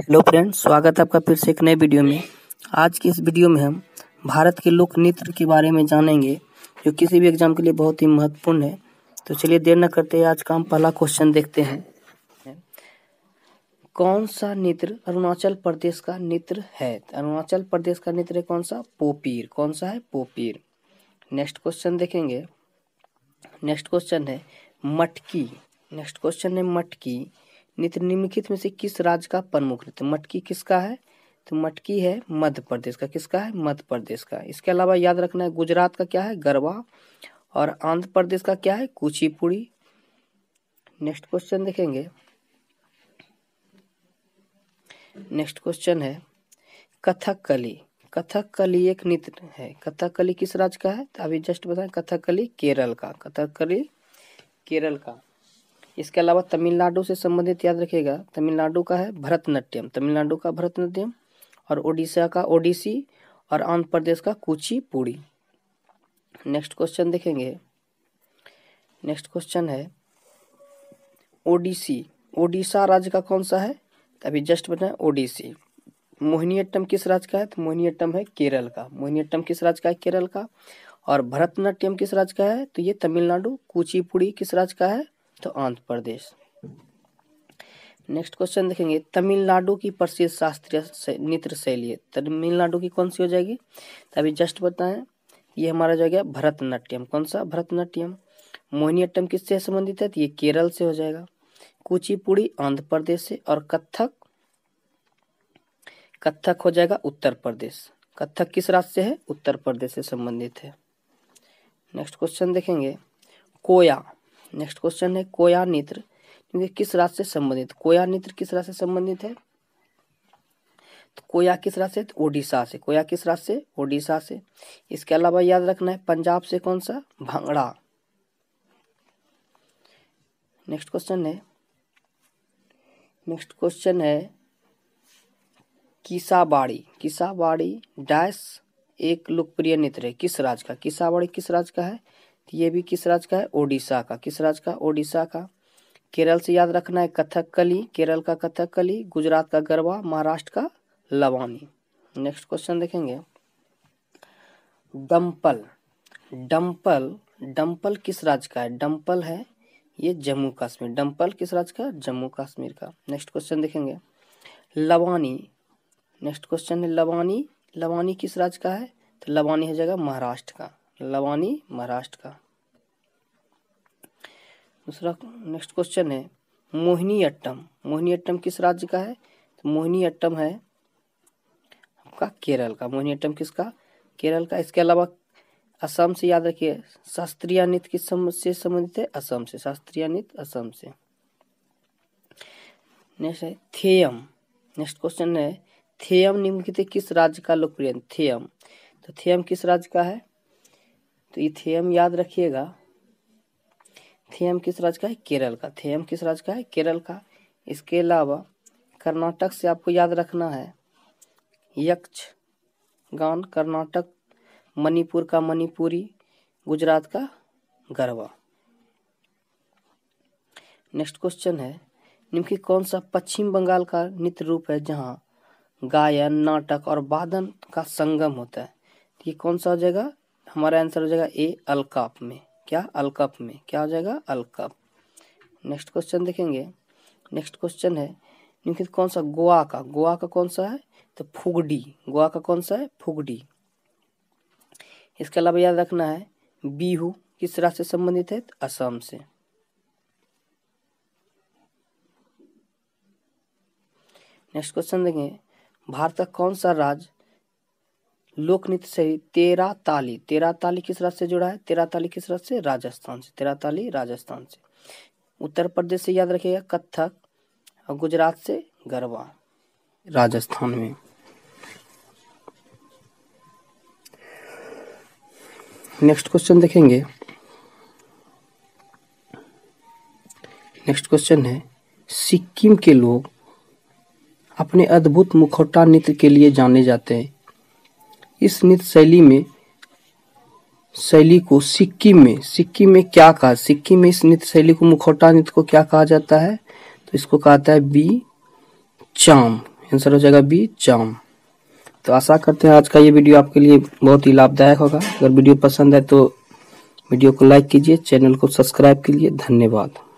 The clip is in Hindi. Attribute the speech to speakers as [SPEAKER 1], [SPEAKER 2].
[SPEAKER 1] हेलो फ्रेंड स्वागत है आपका फिर से एक नए वीडियो में आज की इस वीडियो में हम भारत के लोक नृत्य के बारे में जानेंगे जो किसी भी एग्जाम के लिए बहुत ही महत्वपूर्ण है तो चलिए देर न करते हैं आज का हम पहला क्वेश्चन देखते हैं कौन सा नृत्य अरुणाचल प्रदेश का नृत्य है तो अरुणाचल प्रदेश का नृत्य है कौन सा पोपीर कौन सा है पोपीर नेक्स्ट क्वेश्चन देखेंगे नेक्स्ट क्वेश्चन है मटकी नेक्स्ट क्वेश्चन है मटकी निम्नलिखित में से किस राज्य का प्रमुख नृत्य मटकी किसका है तो मटकी है मध्य प्रदेश का किसका है मध्य प्रदेश का इसके अलावा याद रखना है गुजरात का क्या है गरबा और आंध्र प्रदेश का क्या है कुचिपुड़ी नेक्स्ट क्वेश्चन देखेंगे नेक्स्ट क्वेश्चन है कथकली कथकली एक नृत्य है कथकली किस राज्य का है तो अभी जस्ट बताएं कथकली केरल का कथकली केरल का इसके अलावा तमिलनाडु से संबंधित याद रखिएगा तमिलनाडु का है भरतनाट्यम तमिलनाडु का भरतनाट्यम और ओडिशा का ओडिसी और आंध्र प्रदेश का कुचिपुड़ी नेक्स्ट क्वेश्चन देखेंगे नेक्स्ट क्वेश्चन है ओडिसी ओडिशा राज्य का कौन सा है अभी जस्ट बना ओडिसी मोहिनीअट्टम किस राज्य का है तो मोहिनीअट्टम है केरल का मोहिनीअट्टम किस राज्य का है केरल का और भरतनाट्यम किस राज्य का है तो ये तमिलनाडु कुचिपुड़ी किस राज्य का है तो आंध्र प्रदेश नेक्स्ट क्वेश्चन देखेंगे तमिलनाडु की प्रसिद्ध शास्त्रीय नृत्य शैली तमिलनाडु की कौन सी हो जाएगी तो अभी जस्ट बताएं ये हमारा जो गया भरतनाट्यम कौन सा भरतनाट्यम मोहिनीअट्टम किससे संबंधित है तो ये केरल से हो जाएगा कुचिपुड़ी आंध्र प्रदेश से और कथक कथक हो जाएगा उत्तर प्रदेश कथक किस राज्य से है उत्तर प्रदेश से संबंधित है नेक्स्ट क्वेश्चन देखेंगे कोया नेक्स्ट क्वेश्चन है कोया नेत्र किस राज्य से संबंधित कोया नेत्र किस राज्य से संबंधित है तो कोया किस राज्य से ओडिशा से कोया किस राज्य से ओडिशा से इसके अलावा याद रखना है पंजाब से कौन सा भांगड़ा नेक्स्ट क्वेश्चन है नेक्स्ट क्वेश्चन है किसाबाड़ी किसाबाड़ी डैश एक लोकप्रिय नेत्र है किस राज्य का किसाबाड़ी किस राज्य का है तो ये भी किस राज्य का है ओडिशा का किस राज्य का ओडिशा का केरल से याद रखना है कथकली केरल का कथकली गुजरात का गरबा महाराष्ट्र का लवानी नेक्स्ट क्वेश्चन देखेंगे डम्पल डम्पल डम्पल किस राज्य का है डम्पल है ये जम्मू कश्मीर डम्पल किस राज्य का जम्मू कश्मीर का नेक्स्ट क्वेश्चन देखेंगे लवानी नेक्स्ट क्वेश्चन है लवानी लवानी किस राज्य का है तो लवानी है जगह महाराष्ट्र का लवानी महाराष्ट्र का दूसरा नेक्स्ट क्वेश्चन है मोहिनी अट्टम मोहिनी अट्टम किस राज्य का है तो मोहिनी अट्टम है आपका केरल का मोहिनी अट्टम किसका केरल का इसके अलावा असम से याद रखिए शास्त्रीय नृत्य किस से संबंधित है असम से शास्त्रीय नृत्य असम से नेक्स्ट है थेयम नेक्स्ट क्वेश्चन है थेयम निम्नलिखित किस राज्य का लोकप्रिय थेयम तो थेयम किस राज्य का है तो ये थेम याद रखिएगा थेयम किस राज्य का है केरल का थेम किस राज्य का है केरल का इसके अलावा कर्नाटक से आपको याद रखना है यक्ष गान कर्नाटक मणिपुर का मणिपुरी गुजरात का गरबा नेक्स्ट क्वेश्चन है निम्नलिखित कौन सा पश्चिम बंगाल का नृत्य रूप है जहाँ गायन नाटक और वादन का संगम होता है तो ये कौन सा हो जाएगा हमारा आंसर हो जाएगा ए अलकाप में क्या अलकप में क्या हो जाएगा अलकप नेक्स्ट क्वेश्चन देखेंगे नेक्स्ट क्वेश्चन है निम्नलिखित कौन सा गोवा का गोवा का कौन सा है तो फुगडी गोवा का कौन सा है फुगडी इसके अलावा याद रखना है बीहू किस राज्य से संबंधित है तो असम से नेक्स्ट क्वेश्चन देखेंगे भारत का कौन सा राज्य नृत्य शैली तेरा ताली तेरा ताली किस राज्य से जुड़ा है तेरा ताली किस राज्य से राजस्थान से तेरा ताली राजस्थान से उत्तर प्रदेश से याद रखिएगा कथक और गुजरात से गरबा राजस्थान में नेक्स्ट क्वेश्चन देखेंगे नेक्स्ट क्वेश्चन है सिक्किम के लोग अपने अद्भुत मुखौटा नृत्य के लिए जाने जाते हैं इस नृत्य शैली में शैली को सिक्किम में सिक्किम में क्या कहा सिक्किम में इस नृत्य शैली को मुखौटा नृत्य को क्या कहा जाता है तो इसको कहता है बी चाम आंसर हो जाएगा बी चाम तो आशा करते हैं आज का ये वीडियो आपके लिए बहुत ही लाभदायक होगा अगर वीडियो पसंद है तो वीडियो को लाइक कीजिए चैनल को सब्सक्राइब कीजिए धन्यवाद